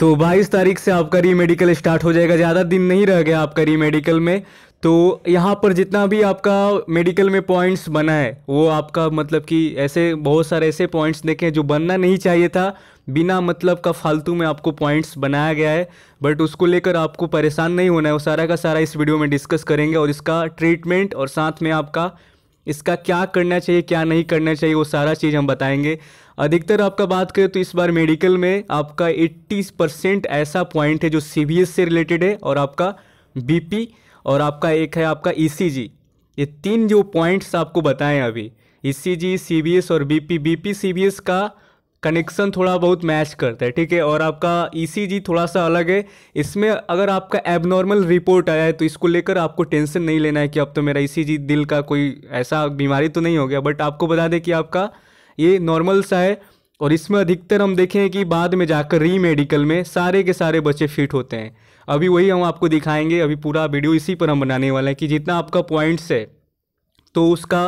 तो बाईस तारीख से आपका री मेडिकल स्टार्ट हो जाएगा ज़्यादा दिन नहीं रह गया आपका री मेडिकल में तो यहाँ पर जितना भी आपका मेडिकल में पॉइंट्स बना है वो आपका मतलब कि ऐसे बहुत सारे ऐसे पॉइंट्स देखें जो बनना नहीं चाहिए था बिना मतलब का फालतू में आपको पॉइंट्स बनाया गया है बट उसको लेकर आपको परेशान नहीं होना है वो सारा का सारा इस वीडियो में डिस्कस करेंगे और इसका ट्रीटमेंट और साथ में आपका इसका क्या करना चाहिए क्या नहीं करना चाहिए वो सारा चीज़ हम बताएंगे अधिकतर आपका बात करें तो इस बार मेडिकल में आपका 80 परसेंट ऐसा पॉइंट है जो सी से रिलेटेड है और आपका बीपी और आपका एक है आपका ई e ये तीन जो पॉइंट्स आपको बताएं अभी ई e सी और बीपी बीपी सीबीएस का कनेक्शन थोड़ा बहुत मैच करता है ठीक है और आपका ईसीजी e थोड़ा सा अलग है इसमें अगर आपका एबनॉर्मल रिपोर्ट आया है तो इसको लेकर आपको टेंशन नहीं लेना है कि अब तो मेरा ईसीजी e दिल का कोई ऐसा बीमारी तो नहीं हो गया बट आपको बता दें कि आपका ये नॉर्मल सा है और इसमें अधिकतर हम देखें कि बाद में जाकर री मेडिकल में सारे के सारे बच्चे फिट होते हैं अभी वही हम आपको दिखाएंगे अभी पूरा वीडियो इसी पर हम बनाने वाले हैं कि जितना आपका पॉइंट्स है तो उसका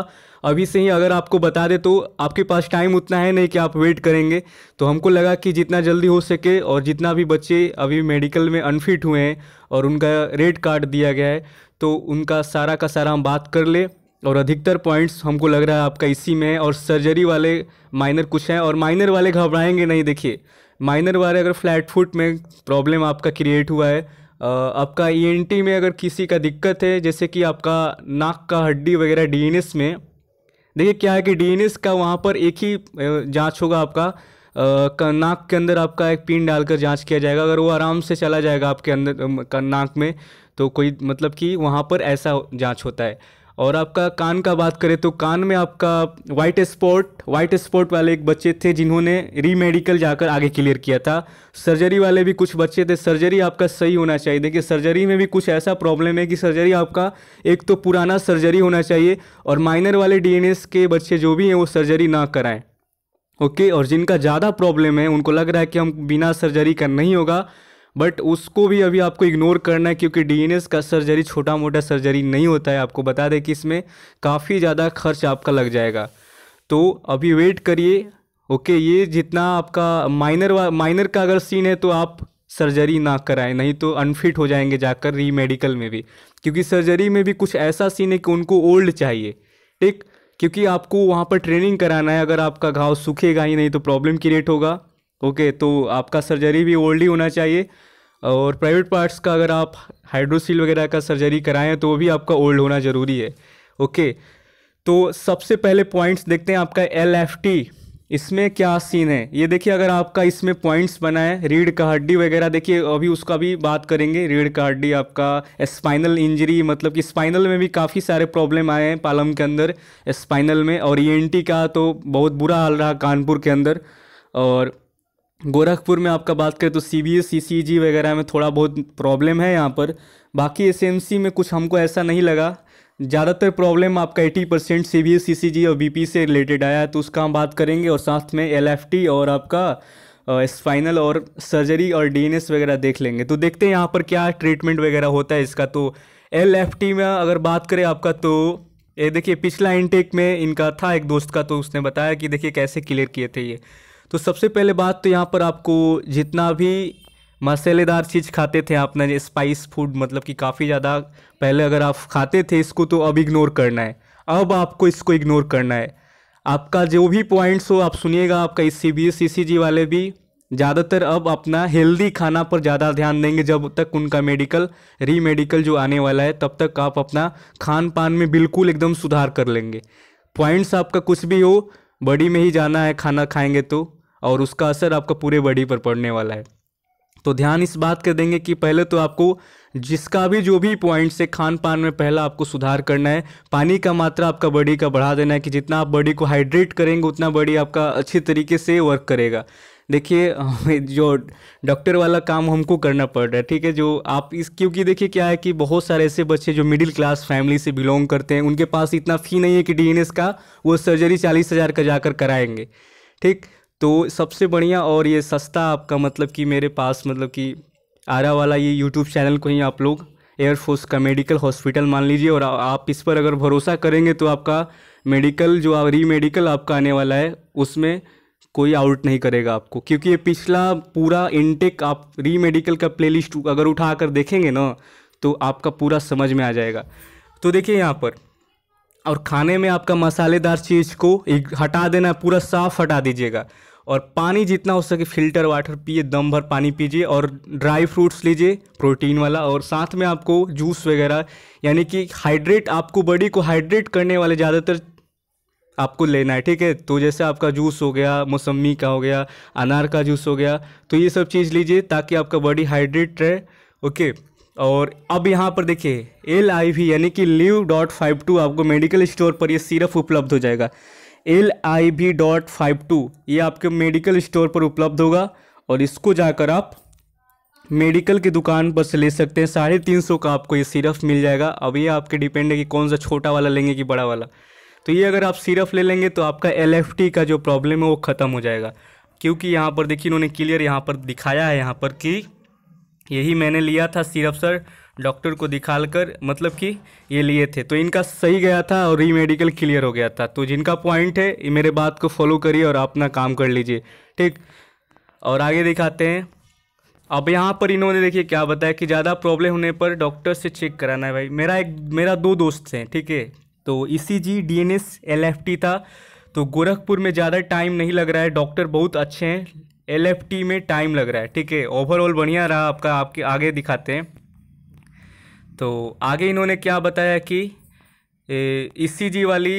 अभी से ही अगर आपको बता दे तो आपके पास टाइम उतना है नहीं कि आप वेट करेंगे तो हमको लगा कि जितना जल्दी हो सके और जितना भी बच्चे अभी मेडिकल में अनफिट हुए हैं और उनका रेड कार्ड दिया गया है तो उनका सारा का सारा हम बात कर ले और अधिकतर पॉइंट्स हमको लग रहा है आपका इसी में है और सर्जरी वाले माइनर कुछ हैं और माइनर वाले घबराएंगे नहीं देखिए माइनर वाले अगर फ्लैट फुट में प्रॉब्लम आपका क्रिएट हुआ है आपका ई e में अगर किसी का दिक्कत है जैसे कि आपका नाक का हड्डी वगैरह डी में देखिए क्या है कि डी का वहाँ पर एक ही जाँच होगा आपका नाक के अंदर आपका एक पिन डालकर जांच किया जाएगा अगर वो आराम से चला जाएगा आपके अंदर नाक में तो कोई मतलब कि वहाँ पर ऐसा जांच होता है और आपका कान का बात करें तो कान में आपका वाइट स्पॉट वाइट स्पॉट वाले एक बच्चे थे जिन्होंने री मेडिकल जाकर आगे क्लियर किया था सर्जरी वाले भी कुछ बच्चे थे सर्जरी आपका सही होना चाहिए देखिए सर्जरी में भी कुछ ऐसा प्रॉब्लम है कि सर्जरी आपका एक तो पुराना सर्जरी होना चाहिए और माइनर वाले डी के बच्चे जो भी हैं वो सर्जरी ना कराएं ओके और जिनका ज़्यादा प्रॉब्लम है उनको लग रहा है कि हम बिना सर्जरी का नहीं होगा बट उसको भी अभी आपको इग्नोर करना है क्योंकि डी का सर्जरी छोटा मोटा सर्जरी नहीं होता है आपको बता दें कि इसमें काफ़ी ज़्यादा खर्च आपका लग जाएगा तो अभी वेट करिए ओके ये जितना आपका माइनर माइनर का अगर सीन है तो आप सर्जरी ना कराएं नहीं तो अनफिट हो जाएंगे जाकर री मेडिकल में भी क्योंकि सर्जरी में भी कुछ ऐसा सीन है कि उनको ओल्ड चाहिए ठीक क्योंकि आपको वहाँ पर ट्रेनिंग कराना है अगर आपका घाव सूखेगा ही नहीं तो प्रॉब्लम क्रिएट होगा ओके तो आपका सर्जरी भी ओल्ड ही होना चाहिए और प्राइवेट पार्ट्स का अगर आप हाइड्रोसील वगैरह का सर्जरी कराएं तो वो भी आपका ओल्ड होना ज़रूरी है ओके तो सबसे पहले पॉइंट्स देखते हैं आपका एल एफ टी इसमें क्या सीन है ये देखिए अगर आपका इसमें पॉइंट्स बना है रीढ़ का हड्डी वगैरह देखिए अभी उसका भी बात करेंगे रीढ़ का हड्डी आपका स्पाइनल इंजरी मतलब कि स्पाइनल में भी काफ़ी सारे प्रॉब्लम आए हैं पालम के अंदर स्पाइनल में और ई e का तो बहुत बुरा हाल रहा कानपुर के अंदर और गोरखपुर में आपका बात करें तो सी बी एस सी सी जी वगैरह में थोड़ा बहुत प्रॉब्लम है यहाँ पर बाकी एस एम सी में कुछ हमको ऐसा नहीं लगा ज़्यादातर प्रॉब्लम आपका eighty percent C B S C C G और बी पी से रिलेटेड आया है तो उसका हम बात करेंगे और साथ में एल एफ टी और आपका स्पाइनल और सर्जरी और डी एन एस वगैरह देख लेंगे तो देखते हैं यहाँ पर क्या ट्रीटमेंट वगैरह होता है इसका तो एल एफ टी में अगर बात करें आपका तो ये देखिए पिछला इनटेक में इनका था एक दोस्त का तो उसने बताया कि देखिए कैसे क्लियर किए थे ये तो सबसे पहले बात तो यहाँ पर आपको जितना भी मसालेदार चीज़ खाते थे आपने स्पाइस फूड मतलब कि काफ़ी ज़्यादा पहले अगर आप खाते थे इसको तो अब इग्नोर करना है अब आपको इसको इग्नोर करना है आपका जो भी पॉइंट्स हो आप सुनिएगा आपका इस सी बी सी सी जी वाले भी ज़्यादातर अब अपना हेल्दी खाना पर ज़्यादा ध्यान देंगे जब तक उनका मेडिकल री मेडिकल जो आने वाला है तब तक आप अपना खान पान में बिल्कुल एकदम सुधार कर लेंगे पॉइंट्स आपका कुछ भी हो बॉडी में ही जाना है खाना खाएंगे तो और उसका असर आपका पूरे बॉडी पर पड़ने वाला है तो ध्यान इस बात कर देंगे कि पहले तो आपको जिसका भी जो भी पॉइंट से खान पान में पहला आपको सुधार करना है पानी का मात्रा आपका बॉडी का बढ़ा देना है कि जितना आप बॉडी को हाइड्रेट करेंगे उतना बॉडी आपका अच्छी तरीके से वर्क करेगा देखिए जो डॉक्टर वाला काम हमको करना पड़ रहा है ठीक है जो आप इस क्योंकि देखिए क्या है कि बहुत सारे ऐसे बच्चे जो मिडिल क्लास फैमिली से बिलोंग करते हैं उनके पास इतना फ़ी नहीं है कि डी का वो सर्जरी चालीस हज़ार का जाकर कराएंगे ठीक तो सबसे बढ़िया और ये सस्ता आपका मतलब कि मेरे पास मतलब कि आरा वाला ये यूट्यूब चैनल को ही आप लोग एयरफोर्स का मेडिकल हॉस्पिटल मान लीजिए और आप इस पर अगर भरोसा करेंगे तो आपका मेडिकल जो री मेडिकल आपका आने वाला है उसमें कोई आउट नहीं करेगा आपको क्योंकि ये पिछला पूरा इनटेक आप री मेडिकल का प्लेलिस्ट अगर उठा कर देखेंगे ना तो आपका पूरा समझ में आ जाएगा तो देखिए यहाँ पर और खाने में आपका मसालेदार चीज़ को हटा देना पूरा साफ हटा दीजिएगा और पानी जितना हो सके फिल्टर वाटर पिए दम भर पानी पीजिए और ड्राई फ्रूट्स लीजिए प्रोटीन वाला और साथ में आपको जूस वगैरह यानी कि हाइड्रेट आपको बॉडी को हाइड्रेट करने वाले ज़्यादातर आपको लेना है ठीक है तो जैसे आपका जूस हो गया मौसमी का हो गया अनार का जूस हो गया तो ये सब चीज़ लीजिए ताकि आपका बॉडी हाइड्रेट रहे ओके और अब यहाँ पर देखिए एल आई वी यानी कि लिव डॉट फाइव टू आपको मेडिकल स्टोर पर ये सिरप उपलब्ध हो जाएगा L I B dot five two ये आपके मेडिकल स्टोर पर उपलब्ध होगा और इसको जाकर आप मेडिकल की दुकान पर से ले सकते हैं साढ़े तीन सौ का आपको ये सिरप मिल जाएगा अब ये आपके डिपेंड है कि कौन सा छोटा वाला लेंगे कि बड़ा वाला तो ये अगर आप सिरप ले लेंगे तो आपका एल का जो प्रॉब्लम है वो ख़त्म हो जाएगा क्योंकि यहाँ पर देखिए इन्होंने क्लियर यहाँ पर दिखाया है यहाँ पर कि यही मैंने लिया था सिरप सर डॉक्टर को दिखा कर मतलब कि ये लिए थे तो इनका सही गया था और ई मेडिकल क्लियर हो गया था तो जिनका पॉइंट है ये मेरे बात को फॉलो करिए और अपना काम कर लीजिए ठीक और आगे दिखाते हैं अब यहाँ पर इन्होंने देखिए क्या बताया कि ज़्यादा प्रॉब्लम होने पर डॉक्टर से चेक कराना है भाई मेरा एक मेरा दो दोस्त हैं ठीक है तो E C G D N S L F T था तो गोरखपुर में ज़्यादा टाइम नहीं लग रहा है डॉक्टर बहुत अच्छे हैं एल एफ टी में टाइम लग रहा है ठीक है ओवरऑल बढ़िया रहा आपका आपके आगे दिखाते हैं तो आगे इन्होंने क्या बताया कि ई e वाली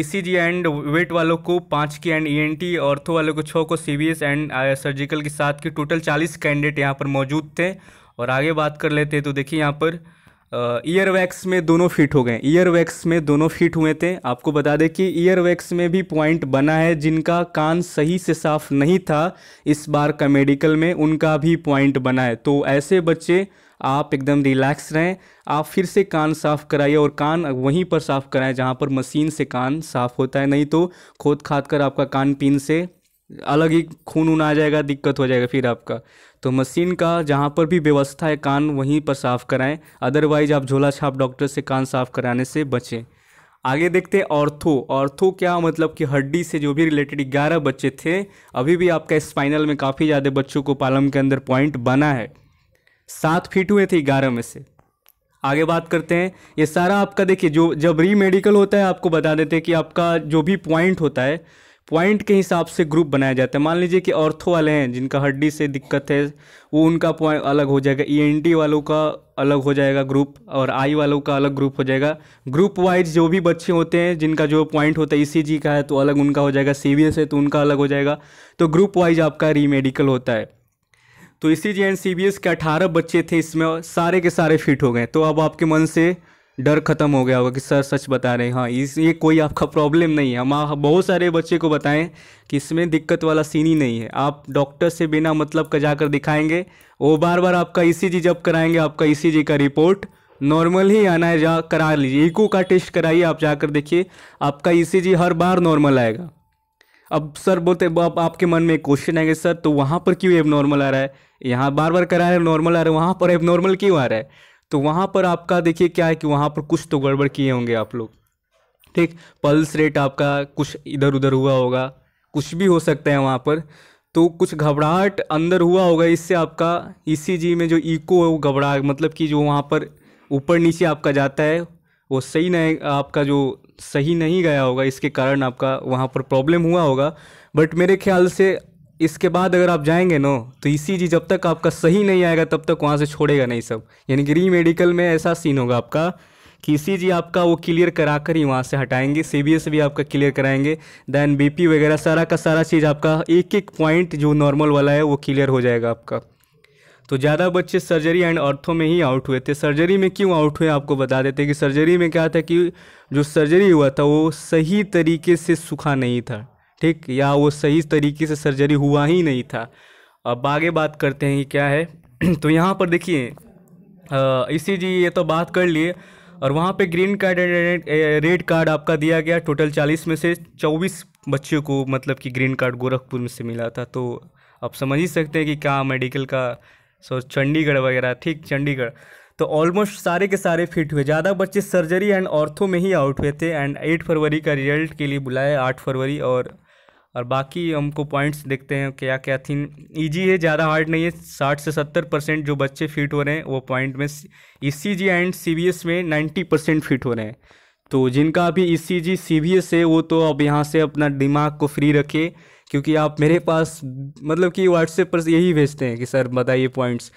ई एंड वेट वालों को पाँच की एंड ईएनटी ऑर्थो वालों को छः को सीबीएस एंड सर्जिकल के साथ की टोटल चालीस कैंडिडेट यहाँ पर मौजूद थे और आगे बात कर लेते हैं तो देखिए यहाँ पर ईयर वैक्स में दोनों फिट हो गए ईयर वैक्स में दोनों फिट हुए थे आपको बता दें कि ईयर वैक्स में भी पॉइंट बना है जिनका कान सही से साफ नहीं था इस बार का मेडिकल में उनका भी पॉइंट बना है तो ऐसे बच्चे आप एकदम रिलैक्स रहें आप फिर से कान साफ़ कराइए और कान वहीं पर साफ़ कराएं जहाँ पर मशीन से कान साफ़ होता है नहीं तो खोद खाद कर आपका कान पीन से अलग ही खून उन आ जाएगा दिक्कत हो जाएगा फिर आपका तो मशीन का जहाँ पर भी व्यवस्था है कान वहीं पर साफ़ कराएं अदरवाइज आप झोला छाप डॉक्टर से कान साफ़ कराने से बचें आगे देखते हैं ऑर्थो ऑर्थो क्या मतलब कि हड्डी से जो भी रिलेटेड ग्यारह बच्चे थे अभी भी आपका स्पाइनल में काफ़ी ज़्यादा बच्चों को पालम के अंदर पॉइंट बना है सात फीट हुए थे ग्यारह में से आगे बात करते हैं ये सारा आपका देखिए जो जब री मेडिकल होता है आपको बता देते हैं कि आपका जो भी पॉइंट होता है पॉइंट के हिसाब से ग्रुप बनाया जाता है मान लीजिए कि ऑर्थो वाले हैं जिनका हड्डी से दिक्कत है वो उनका पॉइंट अलग हो जाएगा ई e वालों का अलग हो जाएगा ग्रुप और आई वालों का अलग ग्रुप हो जाएगा ग्रुप वाइज जो भी बच्चे होते हैं जिनका जो पॉइंट होता है ई e का है तो अलग उनका हो जाएगा सी है तो उनका अलग हो जाएगा तो ग्रुप वाइज आपका मेडिकल होता है तो इसी जे एन के अठारह बच्चे थे इसमें सारे के सारे फिट हो गए तो अब आपके मन से डर खत्म हो गया होगा कि सर सच बता रहे हैं हाँ इस ये कोई आपका प्रॉब्लम नहीं है हम बहुत सारे बच्चे को बताएं कि इसमें दिक्कत वाला सीन ही नहीं है आप डॉक्टर से बिना मतलब का जाकर दिखाएंगे वो बार बार आपका ई जब कराएंगे आपका ई का रिपोर्ट नॉर्मल ही आना है जा करा लीजिए इको का टेस्ट कराइए आप जाकर देखिए आपका ई हर बार नॉर्मल आएगा अब सर बोलते अब आपके मन में क्वेश्चन आएंगे सर तो वहाँ पर क्यों एबनॉर्मल आ रहा है यहाँ बार बार करा रहे नॉर्मल आ रहा है वहाँ पर एबनॉर्मल क्यों आ रहा है तो वहाँ पर आपका देखिए क्या है कि वहाँ पर कुछ तो गड़बड़ किए होंगे आप लोग ठीक पल्स रेट आपका कुछ इधर उधर हुआ होगा कुछ भी हो सकता है वहाँ पर तो कुछ घबराहट अंदर हुआ होगा इससे आपका ई e में जो इको है वो घबरा मतलब कि जो वहाँ पर ऊपर नीचे आपका जाता है वो सही नहीं आपका जो सही नहीं गया होगा इसके कारण आपका वहाँ पर प्रॉब्लम हुआ होगा बट मेरे ख्याल से इसके बाद अगर आप जाएंगे नो तो इसी जी जब तक आपका सही नहीं आएगा तब तक वहाँ से छोड़ेगा नहीं सब यानी कि री मेडिकल में ऐसा सीन होगा आपका कि इसी जी आपका वो क्लियर करा कर ही वहाँ से हटाएंगे सी बी एस भी आपका क्लियर कराएंगे देन बी पी वगैरह सारा का सारा चीज़ आपका एक एक पॉइंट जो नॉर्मल वाला है वो क्लियर हो जाएगा आपका तो ज़्यादा बच्चे सर्जरी एंड ऑर्थो में ही आउट हुए थे सर्जरी में क्यों आउट हुए आपको बता देते कि सर्जरी में क्या था कि जो सर्जरी हुआ था वो सही तरीके से सूखा नहीं था ठीक या वो सही तरीके से सर्जरी हुआ ही नहीं था अब आगे बात करते हैं कि क्या है तो यहाँ पर देखिए इसी जी ये तो बात कर लिए और वहाँ पे green card and red card आपका दिया गया टोटल चालीस में से चौबीस बच्चों को मतलब कि ग्रीन कार्ड गोरखपुर में से मिला था तो आप समझ ही सकते हैं कि क्या मेडिकल का सो चंडीगढ़ वगैरह ठीक चंडीगढ़ तो ऑलमोस्ट सारे के सारे फिट हुए ज़्यादा बच्चे सर्जरी एंड ऑर्थो में ही आउट हुए थे एंड एट फरवरी का रिजल्ट के लिए बुलाया आठ फरवरी और और बाकी हमको पॉइंट्स देखते हैं क्या क्या थी इजी e है ज़्यादा हार्ड नहीं है साठ से सत्तर परसेंट जो बच्चे फिट हो रहे हैं वो पॉइंट में E C G and C B S में नाइन्टी परसेंट फिट हो रहे हैं तो जिनका अभी ई C G C B S है वो तो अब यहाँ से अपना दिमाग को फ्री रखे क्योंकि आप मेरे पास मतलब कि व्हाट्सएप पर यही भेजते हैं कि सर बताइए पॉइंट्स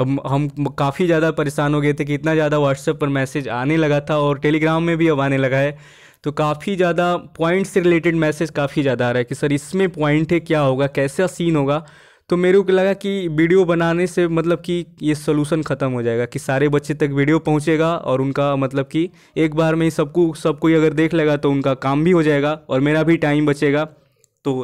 अब हम काफ़ी ज़्यादा परेशान हो गए थे कि इतना ज़्यादा व्हाट्सएप पर मैसेज आने लगा था और टेलीग्राम में भी अब आने लगा है तो काफ़ी ज़्यादा पॉइंट्स से रिलेटेड मैसेज काफ़ी ज़्यादा आ रहा है कि सर इसमें पॉइंट है क्या होगा कैसा सीन होगा तो मेरे को लगा कि वीडियो बनाने से मतलब कि ये सोलूसन ख़त्म हो जाएगा कि सारे बच्चे तक वीडियो पहुँचेगा और उनका मतलब कि एक बार में ही सबको सब कोई अगर देख लेगा तो उनका काम भी हो जाएगा और मेरा भी टाइम बचेगा तो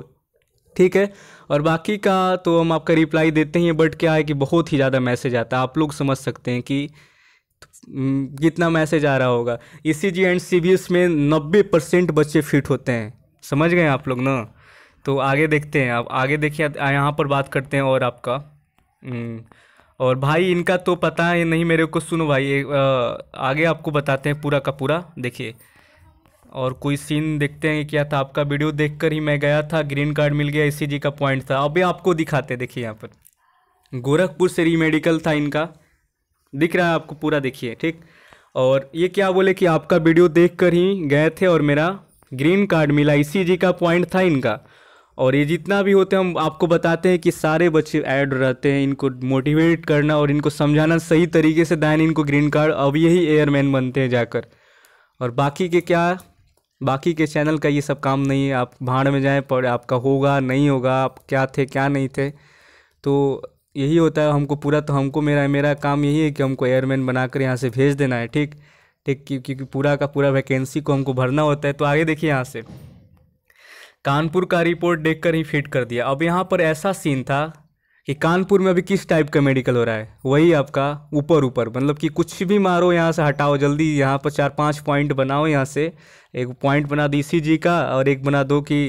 ठीक है और बाकी का तो हम आपका रिप्लाई देते हैं बट क्या है कि बहुत ही ज़्यादा मैसेज आता है आप लोग समझ सकते हैं कि कितना मैसेज आ रहा होगा E C G and C B S में नब्बे परसेंट बच्चे फिट होते हैं समझ गए आप लोग ना तो आगे देखते हैं आप आगे देखिए यहाँ पर बात करते हैं और आपका और भाई इनका तो पता है नहीं मेरे को सुनो भाई आगे आपको बताते हैं पूरा का पूरा देखिए और कोई सीन देखते हैं क्या था आपका वीडियो देखकर ही मैं गया था ग्रीन कार्ड मिल गया ए जी का पॉइंट था अभी आपको दिखाते देखिए यहाँ पर गोरखपुर से री मेडिकल था इनका दिख रहा है आपको पूरा देखिए ठीक और ये क्या बोले कि आपका वीडियो देख ही गए थे और मेरा ग्रीन कार्ड मिला इसी जी का पॉइंट था इनका और ये जितना भी होते हैं हम आपको बताते हैं कि सारे बच्चे ऐड रहते हैं इनको मोटिवेट करना और इनको समझाना सही तरीके से दैन इनको ग्रीन कार्ड अब यही एयरमैन बनते हैं जाकर और बाकी के क्या बाकी के चैनल का ये सब काम नहीं है आप भाड़ में जाएं पर आपका होगा नहीं होगा आप क्या थे क्या नहीं थे तो यही होता है हमको पूरा तो हमको मेरा मेरा काम यही है कि हमको एयरमैन बनाकर यहाँ से भेज देना है ठीक ठीक क्योंकि पूरा का पूरा वैकेंसी को हमको भरना होता है तो आगे देखिए यहाँ से कानपुर का रिपोर्ट देखकर ही फिट कर दिया अब यहाँ पर ऐसा सीन था कि कानपुर में अभी किस टाइप का मेडिकल हो रहा है वही आपका ऊपर ऊपर मतलब कि कुछ भी मारो यहाँ से हटाओ जल्दी यहाँ पर चार पांच पॉइंट बनाओ यहाँ से एक पॉइंट बना दो ई का और एक बना दो कि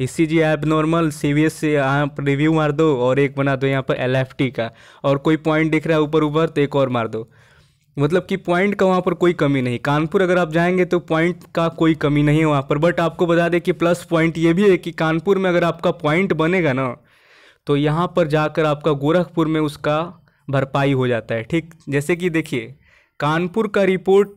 E C G app normal C B S से यहाँ पर रिव्यू मार दो और एक बना दो यहाँ पर एल एफ टी का और कोई पॉइंट दिख रहा है ऊपर ऊपर तो एक और मार दो मतलब कि पॉइंट का वहाँ पर कोई कमी नहीं कानपुर अगर आप जाएंगे तो पॉइंट का कोई कमी नहीं है वहाँ पर बट आपको बता दें कि प्लस पॉइंट ये भी है कि कानपुर में अगर आपका पॉइंट बनेगा ना तो यहाँ पर जाकर आपका गोरखपुर में उसका भरपाई हो जाता है ठीक जैसे कि देखिए कानपुर का रिपोर्ट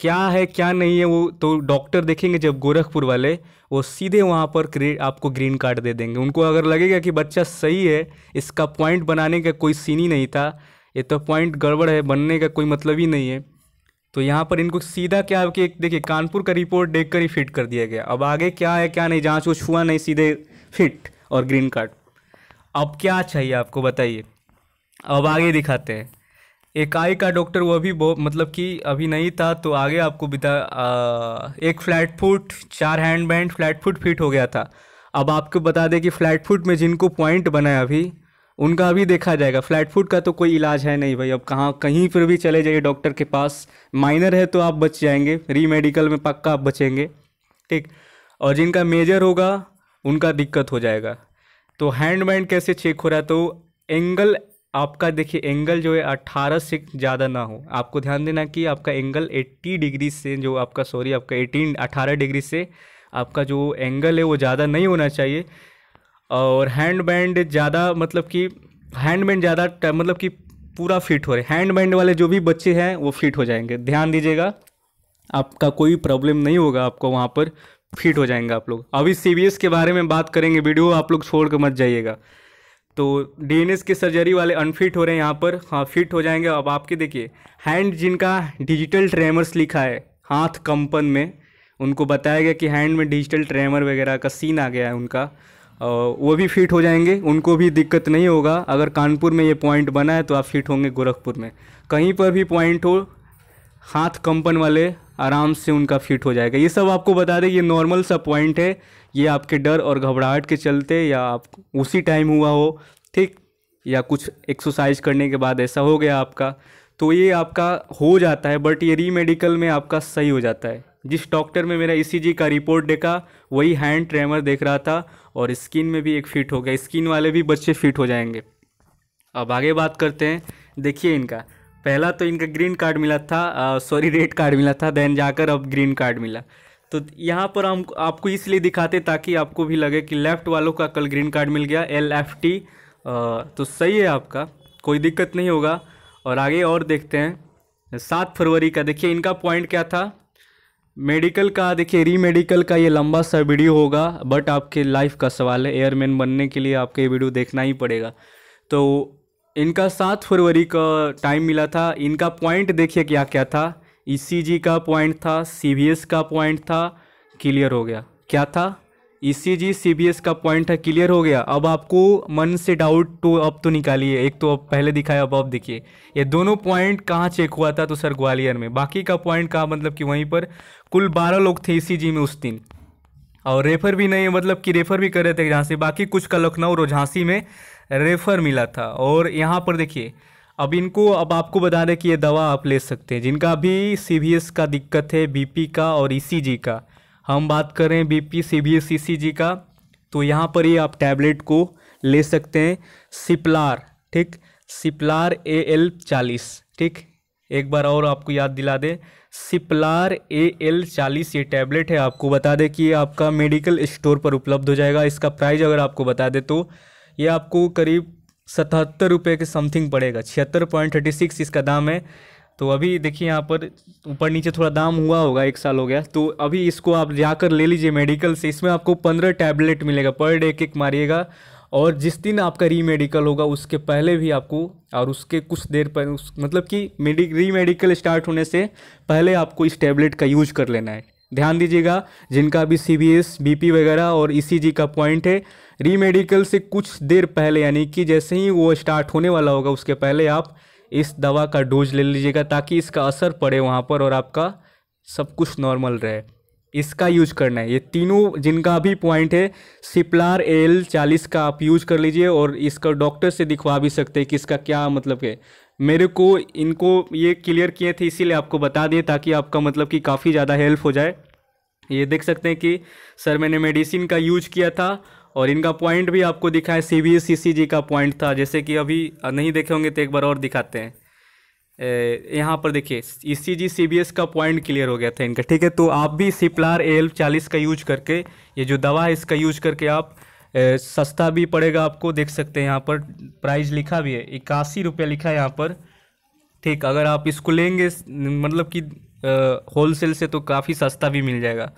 क्या है क्या नहीं है वो तो डॉक्टर देखेंगे जब गोरखपुर वाले वो सीधे वहाँ पर आपको ग्रीन कार्ड दे देंगे उनको अगर लगेगा कि बच्चा सही है इसका पॉइंट बनाने का कोई सीन ही नहीं था ये तो पॉइंट गड़बड़ है बनने का कोई मतलब ही नहीं है तो यहाँ पर इनको सीधा क्या है कि देखिए कानपुर का रिपोर्ट देख कर ही फिट कर दिया गया अब आगे क्या है क्या नहीं जाँच वो छुआ नहीं सीधे फिट और ग्रीन कार्ड अब क्या चाहिए आपको बताइए अब आगे दिखाते हैं इकाई का डॉक्टर वो भी बहुत मतलब कि अभी नहीं था तो आगे आपको बिता एक फ्लैट फुट चार hand band flat foot fit हो गया था अब आपको बता दें कि फ्लैट फुट में जिनको पॉइंट बनाया अभी उनका अभी देखा जाएगा फ्लैट फुट का तो कोई इलाज है नहीं भाई अब कहाँ कहीं पर भी चले जाइए डॉक्टर के पास माइनर है तो आप बच जाएंगे री मेडिकल में पक्का आप बचेंगे ठीक और जिनका मेजर होगा उनका दिक्कत हो जाएगा तो हैंड बैंड कैसे चेक हो रहा है तो एंगल आपका देखिए एंगल जो है अट्ठारह से ज़्यादा ना हो आपको ध्यान देना कि आपका एंगल एट्टी डिग्री से जो आपका सॉरी आपका एटीन अट्ठारह डिग्री से आपका जो एंगल है वो ज़्यादा नहीं होना चाहिए और हैंड बैंड ज़्यादा मतलब कि हैंड बैंड ज़्यादा मतलब कि पूरा फिट हो रहे हैंड बैंड वाले जो भी बच्चे हैं वो फिट हो जाएंगे ध्यान दीजिएगा आपका कोई प्रॉब्लम नहीं होगा आपको वहाँ पर फिट हो जाएंगे आप लोग अभी सी के बारे में बात करेंगे वीडियो आप लोग छोड़ कर मत जाइएगा तो डी के सर्जरी वाले अनफिट हो रहे हैं यहाँ पर हाँ फिट हो जाएंगे अब आपके देखिए हैंड जिनका डिजिटल ट्रेमर्स लिखा है हाथ कंपन में उनको बताया गया कि हैंड में डिजिटल ट्रेमर वगैरह का सीन आ गया है उनका वो भी फिट हो जाएंगे उनको भी दिक्कत नहीं होगा अगर कानपुर में ये पॉइंट बना है तो आप फिट होंगे गोरखपुर में कहीं पर भी पॉइंट हो हाथ कंपन वाले आराम से उनका फिट हो जाएगा ये सब आपको बता दें ये नॉर्मल सा पॉइंट है ये आपके डर और घबराहट के चलते या आप उसी टाइम हुआ हो ठीक या कुछ एक्सरसाइज करने के बाद ऐसा हो गया आपका तो ये आपका हो जाता है बट ये री मेडिकल में आपका सही हो जाता है जिस डॉक्टर में मेरा ई e का रिपोर्ट देखा वही हैंड ट्रेमर देख रहा था और स्किन में भी एक फिट हो गया स्किन वाले भी बच्चे फिट हो जाएंगे अब आगे बात करते हैं देखिए इनका पहला तो इनका ग्रीन कार्ड मिला था सॉरी रेड कार्ड मिला था देन जाकर अब ग्रीन कार्ड मिला तो यहाँ पर हम आपको इसलिए दिखाते ताकि आपको भी लगे कि लेफ़्ट वालों का कल ग्रीन कार्ड मिल गया एल एफ टी तो सही है आपका कोई दिक्कत नहीं होगा और आगे और देखते हैं सात फरवरी का देखिए इनका पॉइंट क्या था मेडिकल का देखिए री मेडिकल का ये लंबा सा वीडियो होगा बट आपके लाइफ का सवाल है एयरमैन बनने के लिए आपको ये वीडियो देखना ही पड़ेगा तो इनका सात फरवरी का टाइम मिला था इनका पॉइंट देखिए क्या क्या था ई e का पॉइंट था सी का पॉइंट था क्लियर हो गया क्या था ई e सी का पॉइंट है क्लियर हो गया अब आपको मन से डाउट तो अब तो निकालिए एक तो अब पहले दिखाया अब अब देखिए ये दोनों पॉइंट कहाँ चेक हुआ था तो सर ग्वालियर में बाकी का पॉइंट कहाँ मतलब कि वहीं पर कुल बारह लोग थे ई e में उस दिन और रेफर भी नहीं मतलब कि रेफर भी कर रहे थे झांसी बाकी कुछ का लखनऊ और झांसी में रेफ़र मिला था और यहाँ पर देखिए अब इनको अब आपको बता दें कि ये दवा आप ले सकते हैं जिनका भी सी का दिक्कत है बीपी का और ई e का हम बात करें बीपी सी ईसीजी का तो यहाँ पर ही आप टैबलेट को ले सकते हैं सिपलार ठीक सिपलार ए एल चालीस ठीक एक बार और आपको याद दिला दें सिपलार ए एल चालीस ये टैबलेट है आपको बता दें कि आपका मेडिकल स्टोर पर उपलब्ध हो जाएगा इसका प्राइस अगर आपको बता दें तो ये आपको करीब सतहत्तर रुपये के समथिंग पड़ेगा छिहत्तर पॉइंट थर्टी सिक्स इसका दाम है तो अभी देखिए यहाँ पर ऊपर नीचे थोड़ा दाम हुआ होगा एक साल हो गया तो अभी इसको आप जाकर ले लीजिए मेडिकल से इसमें आपको पंद्रह टैबलेट मिलेगा पर डे एक एक मारिएगा और जिस दिन आपका री मेडिकल होगा उसके पहले भी आपको और उसके कुछ देर पर उस मतलब कि मेडि री मेडिकल स्टार्ट होने से पहले आपको इस टैबलेट का यूज कर लेना है ध्यान दीजिएगा जिनका अभी C B S B P वगैरह और ई सी जी का पॉइंट है मेडिकल से कुछ देर पहले यानी कि जैसे ही वो स्टार्ट होने वाला होगा उसके पहले आप इस दवा का डोज ले लीजिएगा ताकि इसका असर पड़े वहाँ पर और आपका सब कुछ नॉर्मल रहे इसका यूज करना है ये तीनों जिनका भी पॉइंट है सिप्लार एल चालीस का आप यूज कर लीजिए और इसका डॉक्टर से दिखवा भी सकते हैं कि इसका क्या मतलब है मेरे को इनको ये क्लियर किए थे इसीलिए आपको बता दिए ताकि आपका मतलब कि काफ़ी ज़्यादा हेल्प हो जाए ये देख सकते हैं कि सर मैंने मेडिसिन का यूज किया था और इनका पॉइंट भी आपको दिखा है सी बी एस सी जी का पॉइंट था जैसे कि अभी नहीं देखे होंगे तो एक बार और दिखाते हैं यहाँ पर देखिए E C G C B S का पॉइंट क्लियर हो गया था इनका ठीक है तो आप भी सिप्लार एल चालीस का यूज करके ये जो दवा है इसका यूज करके आप ए, सस्ता भी पड़ेगा आपको देख सकते हैं यहाँ पर प्राइस लिखा भी है इक्यासी रुपये लिखा है यहाँ पर ठीक अगर आप इसको लेंगे मतलब कि होल सेल से तो काफ़ी सस्ता भी मिल जाएगा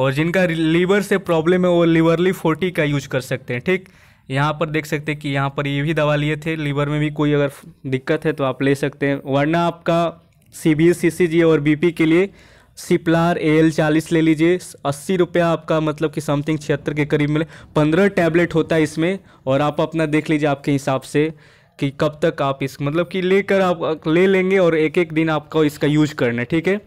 और जिनका लीवर से प्रॉब्लम है वो लीवरली फोर्टी का यूज कर सकते हैं ठीक यहाँ पर देख सकते हैं कि यहाँ पर ये भी दवा लिए थे लीवर में भी कोई अगर दिक्कत है तो आप ले सकते हैं वरना आपका C B C C G और बी के लिए सिपलार ए एल चालीस ले लीजिए अस्सी रुपया आपका मतलब कि समथिंग छिहत्तर के करीब मिले पंद्रह टैबलेट होता है इसमें और आप अपना देख लीजिए आपके हिसाब से कि कब तक आप इस मतलब कि लेकर आप ले लेंगे और एक एक दिन आपको इसका यूज करना है ठीक है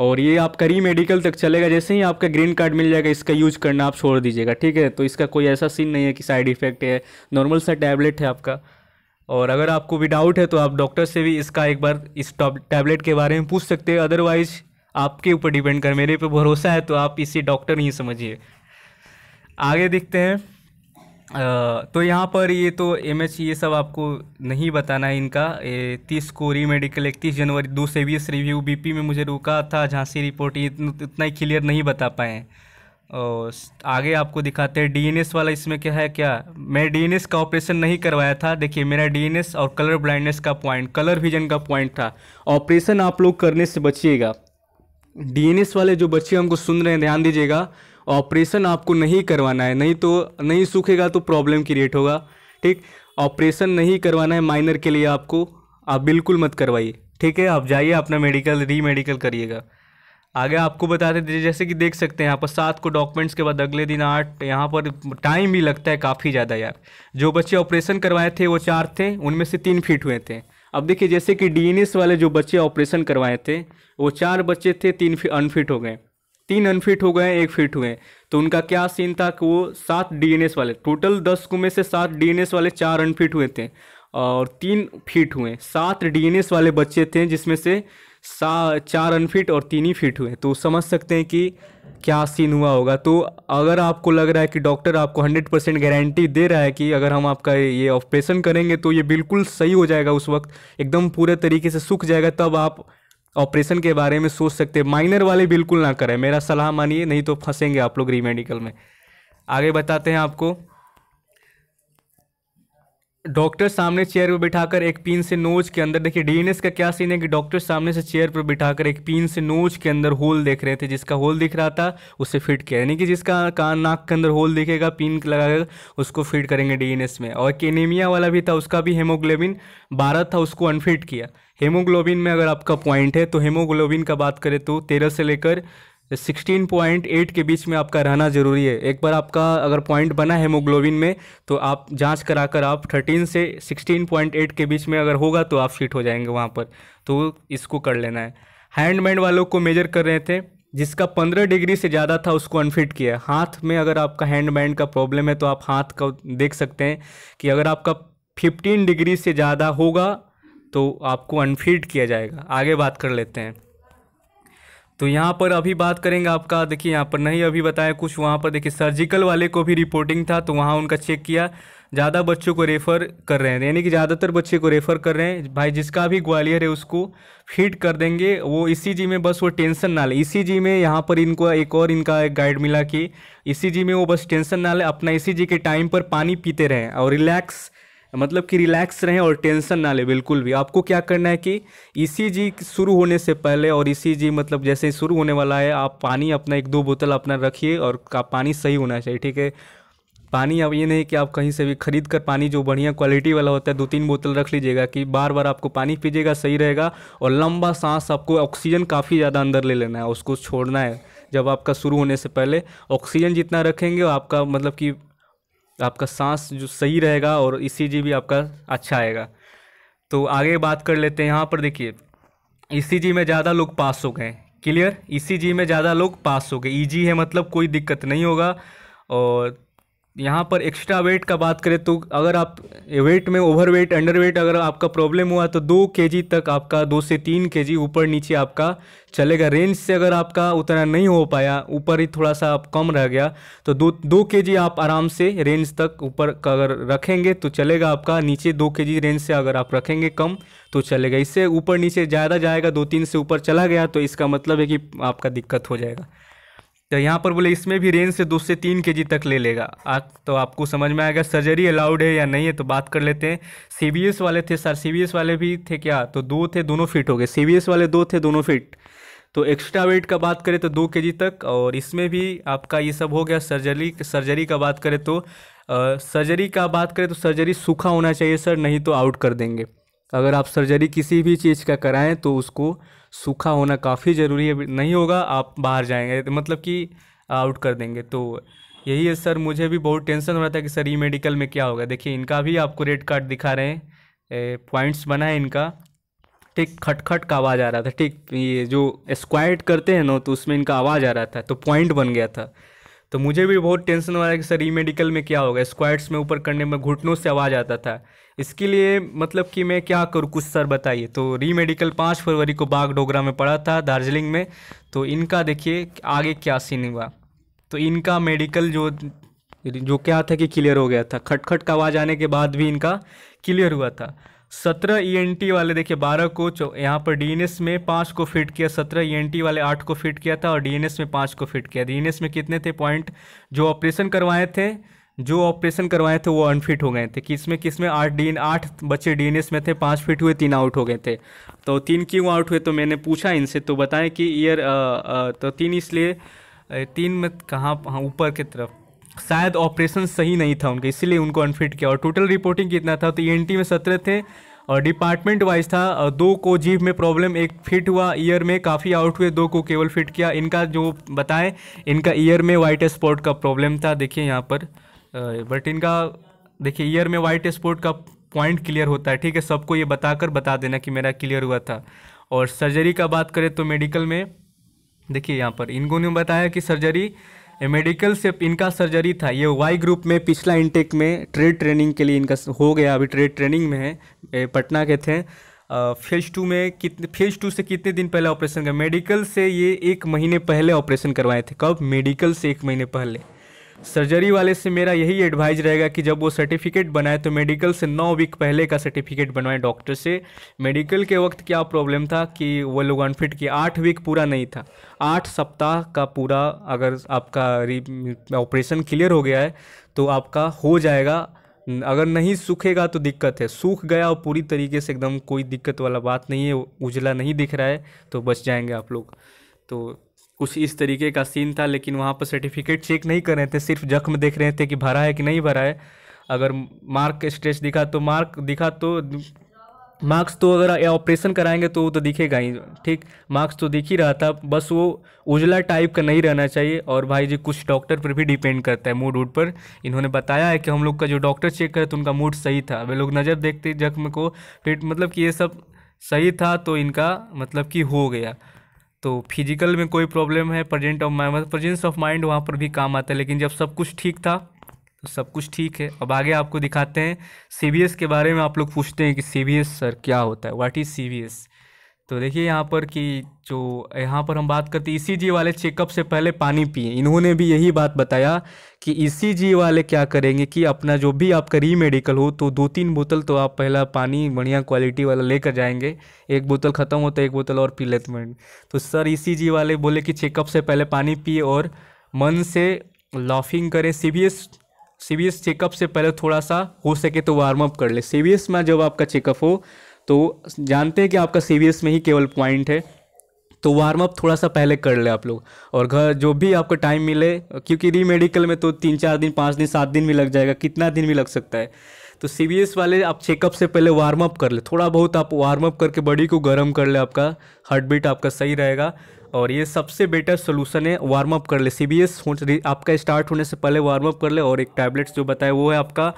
और ये आपका री मेडिकल तक चलेगा जैसे ही आपका ग्रीन कार्ड मिल जाएगा इसका यूज करना आप छोड़ दीजिएगा ठीक है तो इसका कोई ऐसा सीन नहीं है कि साइड इफेक्ट है नॉर्मल सा टैबलेट है आपका और अगर आपको भी डाउट है तो आप डॉक्टर से भी इसका एक बार इस टैबलेट के बारे में पूछ सकते हैं अदरवाइज आपके ऊपर डिपेंड कर मेरे पे भरोसा है तो आप इसे डॉक्टर नहीं समझिए आगे देखते हैं तो यहाँ पर ये तो एम एच ये सब आपको नहीं बताना है इनका ए, तीस कोरी मेडिकल इकतीस जनवरी दो सेवियस रिव्यू बीपी में मुझे रुका था झांसी रिपोर्ट ये इतना ही क्लियर नहीं बता पाए हैं और आगे आपको दिखाते हैं डीएनएस वाला इसमें क्या है क्या मैं डीएनएस का ऑपरेशन नहीं करवाया था देखिए मेरा डीएनएस और कलर ब्लाइंडनेस का पॉइंट कलर विजन का पॉइंट था ऑपरेशन आप लोग करने से बचिएगा डीएनएस वाले जो बच्चे हमको सुन रहे हैं ध्यान दीजिएगा ऑपरेशन आपको नहीं करवाना है नहीं तो नहीं सूखेगा तो प्रॉब्लम क्रिएट होगा ठीक ऑपरेशन नहीं करवाना है माइनर के लिए आपको आप बिल्कुल मत करवाइए ठीक है आप जाइए अपना मेडिकल री मेडिकल करिएगा आगे आपको बता दीजिए जैसे कि देख सकते हैं यहाँ पर सात को डॉक्यूमेंट्स के बाद अगले दिन आठ यहाँ पर टाइम भी लगता है काफ़ी ज़्यादा यार जो बच्चे ऑपरेशन करवाए थे वो चार थे उनमें से तीन फिट हुए थे अब देखिए जैसे कि डी वाले जो बच्चे ऑपरेशन करवाए थे वो चार बच्चे थे तीन अनफिट हो गए तीन अनफिट हो गए एक फिट हुए तो उनका क्या सीन था कि वो सात डीएनएस वाले टोटल दस में से सात डीएनएस वाले चार अनफिट हुए थे और तीन फिट हुए सात डीएनएस वाले बच्चे थे जिसमें से सा चार अनफिट और तीन ही फिट हुए तो समझ सकते हैं कि क्या सीन हुआ होगा तो अगर आपको लग रहा है कि डॉक्टर आपको 100 परसेंट गारंटी दे रहा है कि अगर हम आपका ये ऑपरेशन करेंगे तो ये बिल्कुल सही हो जाएगा उस वक्त एकदम पूरे तरीके से सूख जाएगा तब आप ऑपरेशन के बारे में सोच सकते हैं माइनर वाले बिल्कुल ना करें मेरा सलाह मानिए नहीं तो फंसेंगे आप लोग रीमेडिकल में आगे बताते हैं आपको डॉक्टर सामने चेयर पर बिठाकर एक पिन से नोज के अंदर देखिए डीएनएस का क्या सीन है कि डॉक्टर सामने से चेयर पर बिठाकर एक पिन से नोज के अंदर होल देख रहे थे जिसका होल दिख रहा था उसे फिट किया यानी कि जिसका कान नाक के अंदर होल दिखेगा पिन लगाकर उसको फिट करेंगे डीएनएस में और केनेमिया वाला भी था उसका भी हेमोग्लोबिन बारह था उसको अनफिट किया हेमोग्लोबिन में अगर आपका पॉइंट है तो हेमोग्लोबिन का बात करें तो तेरह से लेकर सिक्सटीन पॉइंट एट के बीच में आपका रहना ज़रूरी है एक बार आपका अगर पॉइंट बना हेमोग्लोबिन में तो आप जांच कराकर आप थर्टीन से सिक्सटीन पॉइंट एट के बीच में अगर होगा तो आप फिट हो जाएंगे वहाँ पर तो इसको कर लेना है हैंडमेड वालों को मेजर कर रहे थे जिसका पंद्रह डिग्री से ज़्यादा था उसको अनफिट किया हाथ में अगर आपका हैंड का प्रॉब्लम है तो आप हाथ का देख सकते हैं कि अगर आपका फिफ्टीन डिग्री से ज़्यादा होगा तो आपको अनफिट किया जाएगा आगे बात कर लेते हैं तो यहाँ पर अभी बात करेंगे आपका देखिए यहाँ पर नहीं अभी बताया कुछ वहाँ पर देखिए सर्जिकल वाले को भी रिपोर्टिंग था तो वहाँ उनका चेक किया ज़्यादा बच्चों को रेफ़र कर रहे हैं यानी कि ज़्यादातर बच्चे को रेफ़र कर रहे हैं भाई जिसका भी ग्वालियर है उसको फिट कर देंगे वो इसी में बस वो टेंशन ना ले इसी में यहाँ पर इनको एक और इनका एक गाइड मिला कि इसी में वो बस टेंशन ना ले अपना इसी के टाइम पर पानी पीते रहें और रिलैक्स मतलब कि रिलैक्स रहें और टेंशन ना ले बिल्कुल भी आपको क्या करना है कि ईसीजी शुरू होने से पहले और ईसीजी मतलब जैसे ही शुरू होने वाला है आप पानी अपना एक दो बोतल अपना रखिए और का पानी सही होना चाहिए ठीक है पानी अब ये नहीं कि आप कहीं से भी खरीद कर पानी जो बढ़िया क्वालिटी वाला होता है दो तीन बोतल रख लीजिएगा कि बार बार आपको पानी पीजिएगा सही रहेगा और लंबा सांस आपको ऑक्सीजन काफ़ी ज़्यादा अंदर ले लेना है उसको छोड़ना है जब आपका शुरू होने से पहले ऑक्सीजन जितना रखेंगे आपका मतलब कि आपका सांस जो सही रहेगा और ई e भी आपका अच्छा आएगा तो आगे बात कर लेते हैं यहाँ पर देखिए ई e में ज़्यादा लोग पास हो गए क्लियर ई e में ज़्यादा लोग पास हो गए ई है मतलब कोई दिक्कत नहीं होगा और यहाँ पर एक्स्ट्रा वेट का बात करें तो अगर आप वेट में ओवर वेट अंडर वेट अगर आपका प्रॉब्लम हुआ तो दो के जी तक आपका दो से तीन के जी ऊपर नीचे आपका चलेगा रेंज से अगर आपका उतना नहीं हो पाया ऊपर ही थोड़ा सा आप कम रह गया तो दो दो के जी आप आराम से रेंज तक ऊपर का अगर रखेंगे तो चलेगा आपका नीचे दो के जी रेंज से अगर आप रखेंगे कम तो चलेगा इससे ऊपर नीचे ज़्यादा जाएगा दो तीन से ऊपर चला गया तो इसका मतलब है कि आपका दिक्कत हो जाएगा तो यहाँ पर बोले इसमें भी रेंज से दो से तीन के तक ले लेगा आ, तो आपको समझ में आएगा सर्जरी अलाउड है या नहीं है तो बात कर लेते हैं सी वाले थे सर सी वाले भी थे क्या तो दो थे दोनों फिट हो गए सी वाले दो थे दोनों फिट तो एक्स्ट्रा वेट का बात करें तो दो के तक और इसमें भी आपका ये सब हो गया सर्जरी सर्जरी का बात करें तो सर्जरी का बात करें तो सर्जरी सूखा होना चाहिए सर नहीं तो आउट कर देंगे अगर आप सर्जरी किसी भी चीज़ का कराएं तो उसको सूखा होना काफ़ी ज़रूरी है नहीं होगा आप बाहर जाएंगे तो मतलब कि आउट कर देंगे तो यही है सर मुझे भी बहुत टेंशन हो रहा था कि सर ई मेडिकल में क्या होगा देखिए इनका भी आपको रेड कार्ड दिखा रहे हैं पॉइंट्स बना है इनका ठीक खटखट का आवाज़ आ रहा था ठीक ये जो स्क्वाइट करते हैं ना तो उसमें इनका आवाज़ आ रहा था तो पॉइंट बन गया था तो मुझे भी बहुत टेंशन हो रहा है कि सर ई मेडिकल में क्या होगा स्क्वाड्स में ऊपर करने में घुटनों से आवाज़ आता था इसके लिए मतलब कि मैं क्या करूँ कुछ सर बताइए तो री मेडिकल पाँच फरवरी को बाग डोगरा में पड़ा था दार्जिलिंग में तो इनका देखिए आगे क्या सीन हुआ तो इनका मेडिकल जो जो क्या था कि क्लियर हो गया था खटखट का आवाज़ आने के बाद भी इनका क्लियर हुआ था सत्रह ई e वाले देखिए बारह को यहाँ पर एस में पाँच को फिट किया सत्रह ई e वाले आठ को फिट किया था और एस में पाँच को फिट किया एस में कितने थे पॉइंट जो ऑपरेशन करवाए थे जो ऑपरेशन करवाए थे वो अनफिट हो गए थे किस में किस में आठ डी आठ बच्चे एस में थे पाँच फिट हुए तीन आउट हो गए थे तो तीन क्यों आउट हुए तो मैंने पूछा इनसे तो बताएं कि ईयर तो तीन इसलिए तीन में कहाँ हाँ, ऊपर की तरफ शायद ऑपरेशन सही नहीं था उनका इसीलिए उनको अनफिट किया और टोटल रिपोर्टिंग कितना था तो ई e में सत्रह थे और डिपार्टमेंट वाइज था दो को जीव में प्रॉब्लम एक फिट हुआ ईयर में काफ़ी आउट हुए दो को केवल फिट किया इनका जो बताएं इनका ईयर में वाइट स्पॉट का प्रॉब्लम था देखिए यहाँ पर बट इनका देखिए ईयर में वाइट स्पॉट का पॉइंट क्लियर होता है ठीक है सबको ये बताकर बता देना कि मेरा क्लियर हुआ था और सर्जरी का बात करें तो मेडिकल में देखिए यहाँ पर इनको ने बताया कि सर्जरी मेडिकल से इनका सर्जरी था ये वाई ग्रुप में पिछला इनटेक में ट्रेड ट्रेनिंग के लिए इनका हो गया अभी ट्रेड ट्रेनिंग में है पटना के थे फेज़ टू में कितने फेज़ टू से कितने दिन पहले ऑपरेशन का मेडिकल से ये एक महीने पहले ऑपरेशन करवाए थे कब मेडिकल से एक महीने पहले सर्जरी वाले से मेरा यही एडवाइज रहेगा कि जब वो सर्टिफिकेट बनाए तो मेडिकल से नौ वीक पहले का सर्टिफिकेट बनवाएं डॉक्टर से मेडिकल के वक्त क्या प्रॉब्लम था कि वो लोग अनफिट किए आठ वीक पूरा नहीं था आठ सप्ताह का पूरा अगर आपका ऑपरेशन क्लियर हो गया है तो आपका हो जाएगा अगर नहीं सूखेगा तो दिक्कत है सूख गया और पूरी तरीके से एकदम कोई दिक्कत वाला बात नहीं है उजला नहीं दिख रहा है तो बच जाएंगे आप लोग तो कुछ इस तरीके का सीन था लेकिन वहाँ पर सर्टिफिकेट चेक नहीं कर रहे थे सिर्फ जख्म देख रहे थे कि भरा है कि नहीं भरा है अगर मार्क स्ट्रेच दिखा तो मार्क दिखा तो मार्क्स तो अगर ऑपरेशन कराएंगे तो वो तो दिखेगा ही ठीक मार्क्स तो दिख ही रहा था बस वो उजला टाइप का नहीं रहना चाहिए और भाई जी कुछ डॉक्टर पर भी डिपेंड करता है मूड वूड पर इन्होंने बताया है कि हम लोग का जो डॉक्टर चेक करे तो उनका मूड सही था वे लोग नज़र देखते जख्म को फिर मतलब कि ये सब सही था तो इनका मतलब कि हो गया तो फिजिकल में कोई प्रॉब्लम है प्रेजेंट ऑफ माइंड मतलब प्रजेंस ऑफ माइंड वहाँ पर भी काम आता है लेकिन जब सब कुछ ठीक था तो सब कुछ ठीक है अब आगे आपको दिखाते हैं सी के बारे में आप लोग पूछते हैं कि सी सर क्या होता है वाट इज़ सी तो देखिए यहाँ पर कि जो यहाँ पर हम बात करते ई e वाले चेकअप से पहले पानी पिए इन्होंने भी यही बात बताया कि ई e वाले क्या करेंगे कि अपना जो भी आपका री मेडिकल हो तो दो तीन बोतल तो आप पहला पानी बढ़िया क्वालिटी वाला लेकर जाएंगे एक बोतल ख़त्म होता है एक बोतल और पी लेते हैं तो सर ई e वाले बोले कि चेकअप से पहले पानी पिए और मन से लाफिंग करें सी सीरियस चेकअप से पहले थोड़ा सा हो सके तो वार्म अप कर ले सीरियस में जब आपका चेकअप हो तो जानते हैं कि आपका सी में ही केवल पॉइंट है तो वार्म अप थोड़ा सा पहले कर ले आप लोग और घर जो भी आपको टाइम मिले क्योंकि री मेडिकल में तो तीन चार दिन पाँच दिन सात दिन भी लग जाएगा कितना दिन भी लग सकता है तो सी वाले आप चेकअप से पहले वार्म अप कर ले थोड़ा बहुत आप वार्म अप करके बॉडी को गर्म कर ले आपका हार्ट बीट आपका सही रहेगा और ये सबसे बेटर सोल्यूशन है वार्म अप कर ले सी आपका स्टार्ट होने से पहले वार्म अप कर ले और एक टैबलेट्स जो बताए वो है आपका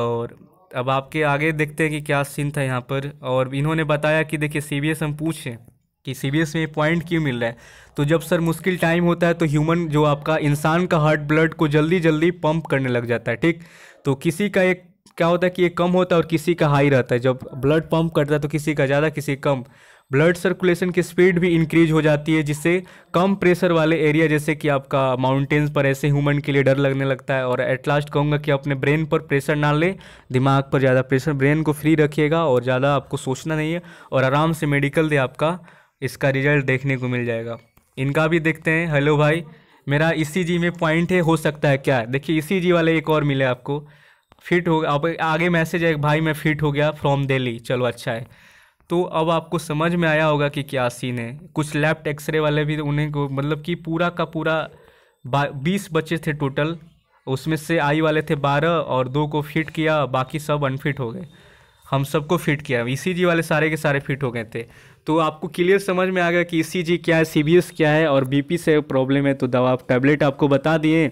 और अब आपके आगे देखते हैं कि क्या सीन था यहाँ पर और इन्होंने बताया कि देखिए सी हम पूछें कि सी में पॉइंट क्यों मिल रहा है तो जब सर मुश्किल टाइम होता है तो ह्यूमन जो आपका इंसान का हार्ट ब्लड को जल्दी जल्दी पंप करने लग जाता है ठीक तो किसी का एक क्या होता है कि ये कम होता है और किसी का हाई रहता है जब ब्लड पंप करता है तो किसी का ज़्यादा किसी कम ब्लड सर्कुलेशन की स्पीड भी इंक्रीज हो जाती है जिससे कम प्रेशर वाले एरिया जैसे कि आपका माउंटेन्स पर ऐसे ह्यूमन के लिए डर लगने लगता है और एट लास्ट कहूँगा कि अपने ब्रेन पर प्रेशर ना ले दिमाग पर ज़्यादा प्रेशर ब्रेन को फ्री रखिएगा और ज़्यादा आपको सोचना नहीं है और आराम से मेडिकल दे आपका इसका रिजल्ट देखने को मिल जाएगा इनका भी देखते हैं हेलो भाई मेरा ई में पॉइंट है हो सकता है क्या देखिए ई वाले एक और मिले आपको फिट हो आप आगे मैसेज है भाई मैं फ़िट हो गया फ्रॉम दिल्ली चलो अच्छा है तो अब आपको समझ में आया होगा कि क्या सीन है कुछ लेफ्ट एक्सरे वाले भी उन्हें को मतलब कि पूरा का पूरा बीस बच्चे थे टोटल उसमें से आई वाले थे बारह और दो को फिट किया बाकी सब अनफिट हो गए हम सबको फिट किया ई e वाले सारे के सारे फिट हो गए थे तो आपको क्लियर समझ में आ गया कि ई e क्या है सी क्या है और बी से प्रॉब्लम है तो दवा टैबलेट आपको बता दिए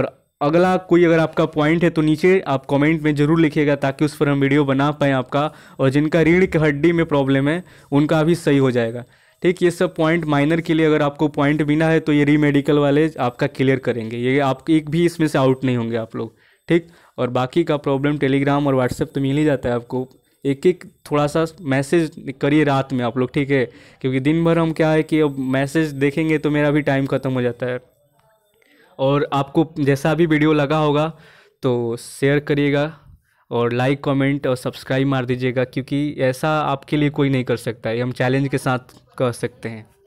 और अगला कोई अगर आपका पॉइंट है तो नीचे आप कमेंट में ज़रूर लिखिएगा ताकि उस पर हम वीडियो बना पाएँ आपका और जिनका रीढ़ की हड्डी में प्रॉब्लम है उनका भी सही हो जाएगा ठीक ये सब पॉइंट माइनर के लिए अगर आपको पॉइंट बिना है तो ये री मेडिकल वाले आपका क्लियर करेंगे ये आप एक भी इसमें से आउट नहीं होंगे आप लोग ठीक और बाकी का प्रॉब्लम टेलीग्राम और व्हाट्सएप तो मिल ही जाता है आपको एक एक थोड़ा सा मैसेज करिए रात में आप लोग ठीक है क्योंकि दिन भर हम क्या है कि अब मैसेज देखेंगे तो मेरा भी टाइम ख़त्म हो जाता है और आपको जैसा भी वीडियो लगा होगा तो शेयर करिएगा और लाइक कमेंट और सब्सक्राइब मार दीजिएगा क्योंकि ऐसा आपके लिए कोई नहीं कर सकता ये हम चैलेंज के साथ कर सकते हैं